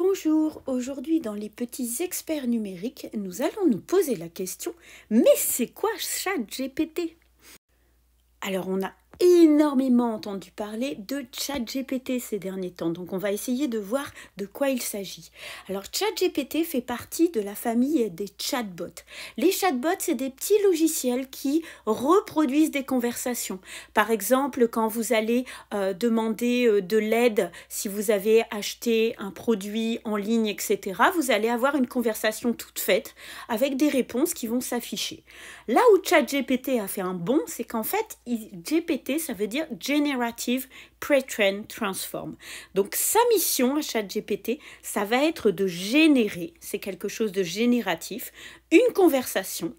Bonjour, aujourd'hui dans les petits experts numériques, nous allons nous poser la question mais c'est quoi ChatGPT Alors on a énormément entendu parler de ChatGPT ces derniers temps, donc on va essayer de voir de quoi il s'agit. Alors ChatGPT fait partie de la famille des chatbots. Les chatbots, c'est des petits logiciels qui reproduisent des conversations. Par exemple, quand vous allez euh, demander euh, de l'aide, si vous avez acheté un produit en ligne, etc., vous allez avoir une conversation toute faite avec des réponses qui vont s'afficher. Là où ChatGPT a fait un bon, c'est qu'en fait, il, GPT ça veut dire Generative pre Transform. Donc sa mission à ChatGPT, ça va être de générer, c'est quelque chose de génératif, une conversation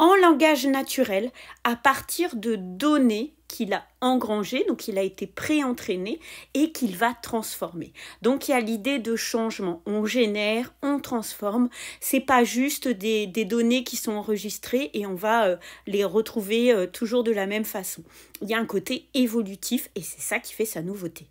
en langage naturel à partir de données qu'il a engrangées, donc il a été pré-entraîné et qu'il va transformer. Donc il y a l'idée de changement. On génère, on transforme. C'est pas juste des, données qui sont enregistrées et on va euh, les retrouver euh, toujours de la même façon. Il y a un côté évolutif et c'est ça qui fait sa nouveauté.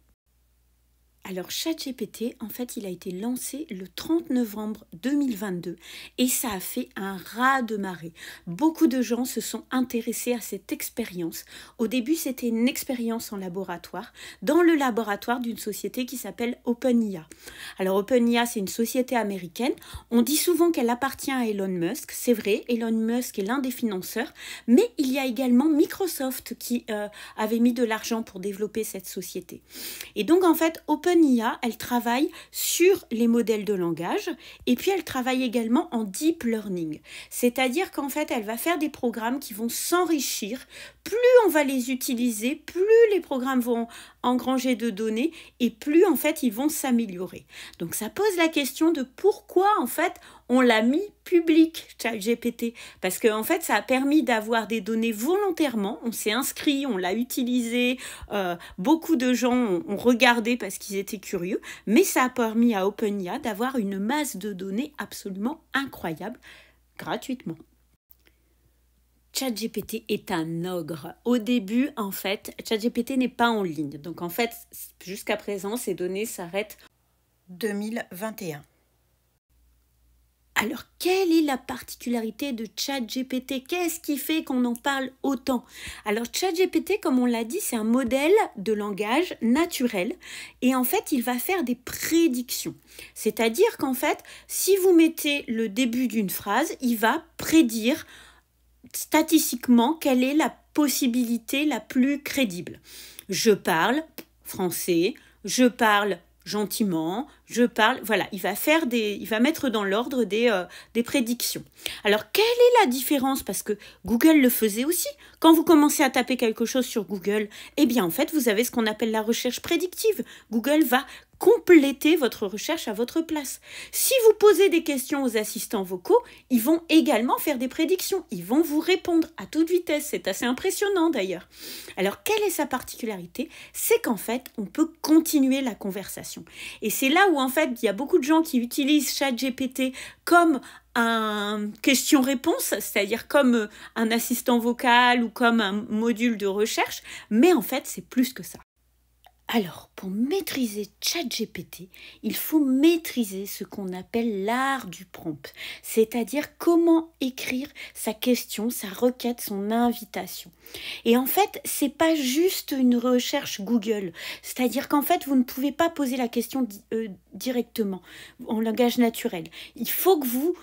Alors ChatGPT, en fait, il a été lancé le 30 novembre 2022 et ça a fait un ras de marée. Beaucoup de gens se sont intéressés à cette expérience. Au début, c'était une expérience en laboratoire, dans le laboratoire d'une société qui s'appelle OpenIA. Alors OpenIA, c'est une société américaine. On dit souvent qu'elle appartient à Elon Musk. C'est vrai, Elon Musk est l'un des financeurs, mais il y a également Microsoft qui euh, avait mis de l'argent pour développer cette société. Et donc, en fait, OpenIA elle travaille sur les modèles de langage et puis elle travaille également en deep learning. C'est-à-dire qu'en fait, elle va faire des programmes qui vont s'enrichir. Plus on va les utiliser, plus les programmes vont engranger de données et plus en fait ils vont s'améliorer. Donc ça pose la question de pourquoi en fait on l'a mis public ChatGPT parce que en fait ça a permis d'avoir des données volontairement. On s'est inscrit, on l'a utilisé, euh, beaucoup de gens ont, ont regardé parce qu'ils étaient curieux, mais ça a permis à OpenIA d'avoir une masse de données absolument incroyable gratuitement. ChatGPT est un ogre. Au début, en fait, ChatGPT n'est pas en ligne. Donc, en fait, jusqu'à présent, ces données s'arrêtent 2021. Alors, quelle est la particularité de ChatGPT Qu'est-ce qui fait qu'on en parle autant Alors, ChatGPT, comme on l'a dit, c'est un modèle de langage naturel et en fait, il va faire des prédictions. C'est-à-dire qu'en fait, si vous mettez le début d'une phrase, il va prédire statistiquement quelle est la possibilité la plus crédible. Je parle français, je parle gentiment, je parle, voilà, il va faire des, il va mettre dans l'ordre des, euh, des prédictions. Alors, quelle est la différence Parce que Google le faisait aussi. Quand vous commencez à taper quelque chose sur Google, eh bien, en fait, vous avez ce qu'on appelle la recherche prédictive. Google va compléter votre recherche à votre place. Si vous posez des questions aux assistants vocaux, ils vont également faire des prédictions. Ils vont vous répondre à toute vitesse. C'est assez impressionnant d'ailleurs. Alors, quelle est sa particularité C'est qu'en fait, on peut continuer la conversation. Et c'est là où en fait il y a beaucoup de gens qui utilisent ChatGPT comme un question-réponse, c'est-à-dire comme euh, un assistant vocal ou comme un module de recherche, mais en fait c'est plus que ça. Alors, pour maîtriser ChatGPT, il faut maîtriser ce qu'on appelle l'art du prompt, c'est-à-dire comment écrire sa question, sa requête, son invitation. Et en fait, c'est pas juste une recherche Google, c'est-à-dire qu'en fait, vous ne pouvez pas poser la question euh, directement en langage naturel. Il faut que vous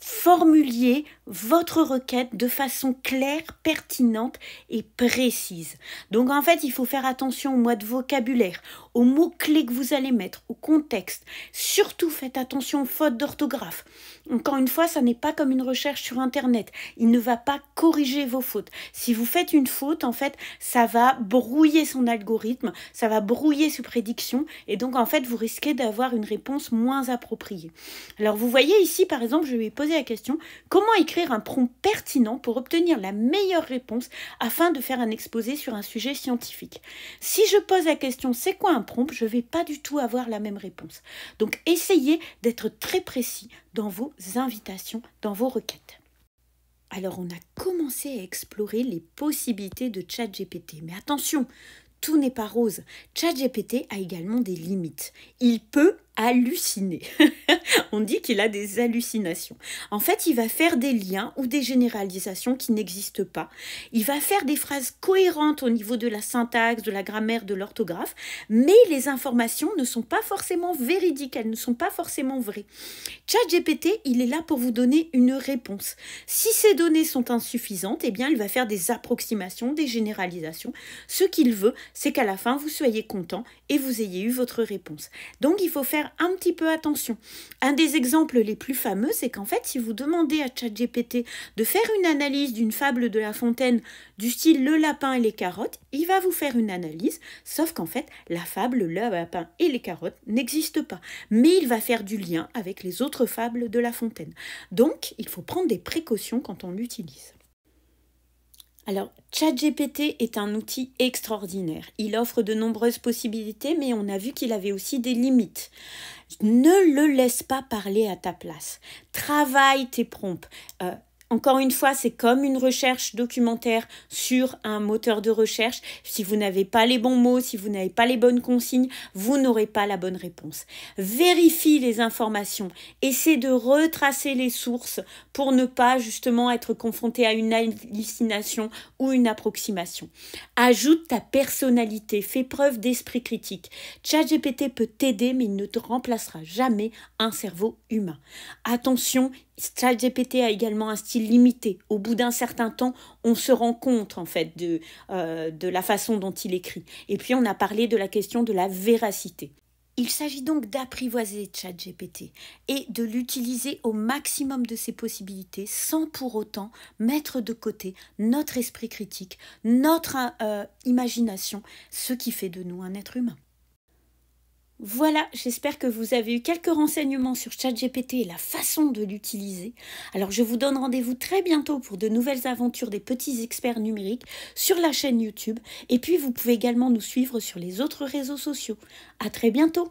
formuliez votre requête de façon claire, pertinente et précise. Donc en fait, il faut faire attention au mois de vocabulaire, aux mots-clés que vous allez mettre, au contexte. Surtout faites attention aux fautes d'orthographe. Encore une fois, ça n'est pas comme une recherche sur Internet. Il ne va pas corriger vos fautes. Si vous faites une faute, en fait, ça va brouiller son algorithme, ça va brouiller ses prédictions, et donc en fait, vous risquez d'avoir une réponse moins appropriée. Alors vous voyez ici, par exemple, je vais poser la question, comment écrire un prompt pertinent pour obtenir la meilleure réponse afin de faire un exposé sur un sujet scientifique Si je pose la question, c'est quoi un je ne vais pas du tout avoir la même réponse. Donc essayez d'être très précis dans vos invitations, dans vos requêtes. Alors on a commencé à explorer les possibilités de GPT. Mais attention, tout n'est pas rose. ChatGPT a également des limites. Il peut halluciné. On dit qu'il a des hallucinations. En fait, il va faire des liens ou des généralisations qui n'existent pas. Il va faire des phrases cohérentes au niveau de la syntaxe, de la grammaire, de l'orthographe, mais les informations ne sont pas forcément véridiques, elles ne sont pas forcément vraies. GPT, il est là pour vous donner une réponse. Si ces données sont insuffisantes, eh bien, il va faire des approximations, des généralisations. Ce qu'il veut, c'est qu'à la fin, vous soyez content et vous ayez eu votre réponse. Donc, il faut faire un petit peu attention. Un des exemples les plus fameux, c'est qu'en fait, si vous demandez à ChatGPT de faire une analyse d'une fable de La Fontaine du style Le lapin et les carottes, il va vous faire une analyse, sauf qu'en fait, la fable Le lapin et les carottes n'existe pas. Mais il va faire du lien avec les autres fables de La Fontaine. Donc, il faut prendre des précautions quand on l'utilise. Alors, ChatGPT est un outil extraordinaire. Il offre de nombreuses possibilités, mais on a vu qu'il avait aussi des limites. Ne le laisse pas parler à ta place. Travaille tes prompts. Euh, encore une fois, c'est comme une recherche documentaire sur un moteur de recherche. Si vous n'avez pas les bons mots, si vous n'avez pas les bonnes consignes, vous n'aurez pas la bonne réponse. Vérifie les informations. Essaie de retracer les sources pour ne pas justement être confronté à une hallucination ou une approximation. Ajoute ta personnalité. Fais preuve d'esprit critique. ChatGPT peut t'aider, mais il ne te remplacera jamais un cerveau humain. Attention, ChatGPT a également un style limité. Au bout d'un certain temps, on se rend compte en fait de, euh, de la façon dont il écrit. Et puis on a parlé de la question de la véracité. Il s'agit donc d'apprivoiser ChatGPT et de l'utiliser au maximum de ses possibilités sans pour autant mettre de côté notre esprit critique, notre euh, imagination, ce qui fait de nous un être humain. Voilà, j'espère que vous avez eu quelques renseignements sur ChatGPT et la façon de l'utiliser. Alors je vous donne rendez-vous très bientôt pour de nouvelles aventures des petits experts numériques sur la chaîne YouTube et puis vous pouvez également nous suivre sur les autres réseaux sociaux. À très bientôt.